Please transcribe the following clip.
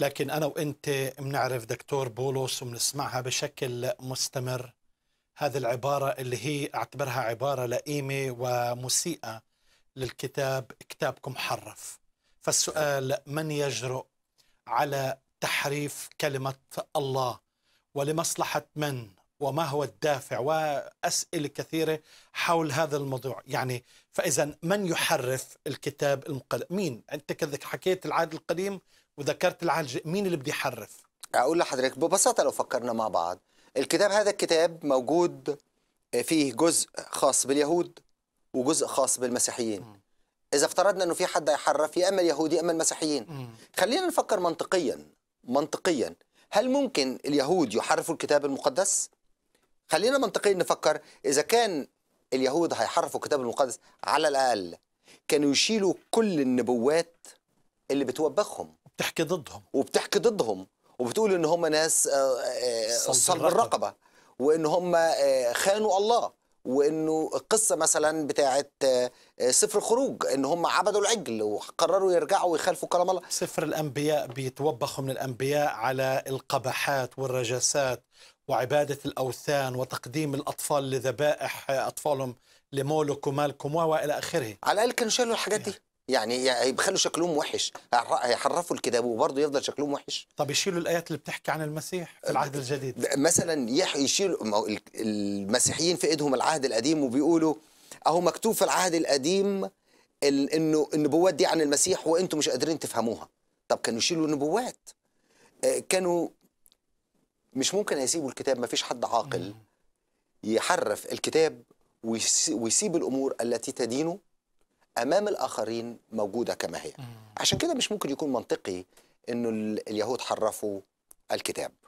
لكن أنا وأنت بنعرف دكتور بولس وبنسمعها بشكل مستمر هذه العبارة اللي هي أعتبرها عبارة لئيمة ومسيئة للكتاب كتابكم حرف فالسؤال من يجرؤ على تحريف كلمة الله ولمصلحة من وما هو الدافع وأسئلة كثيرة حول هذا الموضوع يعني فإذا من يحرف الكتاب المقدس مين أنت كذا حكيت العهد القديم وذكرت العالج مين اللي بده يحرف اقول لحضرتك ببساطه لو فكرنا مع بعض الكتاب هذا الكتاب موجود آه، فيه جزء خاص باليهود وجزء خاص بالمسيحيين م. اذا افترضنا انه في حد هيحرف يا اما اليهود يا اما المسيحيين م. خلينا نفكر منطقيا منطقيا هل ممكن اليهود يحرفوا الكتاب المقدس خلينا منطقيا نفكر اذا كان اليهود هيحرفوا الكتاب المقدس على الاقل كانوا يشيلوا كل النبوات اللي بتوبخهم بتحكي ضدهم وبتحكي ضدهم وبتقول ان هم ناس آه، آه، آه، صلب الرقبه وان هم خانوا الله وانه القصه مثلا بتاعه سفر الخروج ان هم عبدوا العجل وقرروا يرجعوا ويخالفوا كلام الله سفر الانبياء بيتوبخوا من الانبياء على القبحات والرجاسات وعباده الاوثان وتقديم الاطفال لذبائح اطفالهم لمولك ومالكم والى اخره على الاقل كانوا شالوا الحاجات دي يعني بيخلوا شكلهم وحش هيحرفوا الكتاب وبرضه يفضل شكلهم وحش طب يشيلوا الايات اللي بتحكي عن المسيح في العهد الجديد مثلا يشيلوا المسيحيين في ايدهم العهد القديم وبيقولوا اهو مكتوب في العهد القديم انه النبوات دي عن المسيح وانتم مش قادرين تفهموها طب كانوا يشيلوا النبوات آه، كانوا مش ممكن هيسيبوا الكتاب ما فيش حد عاقل يحرف الكتاب ويسيب الامور التي تدينه امام الاخرين موجوده كما هي عشان كده مش ممكن يكون منطقي انه اليهود حرفوا الكتاب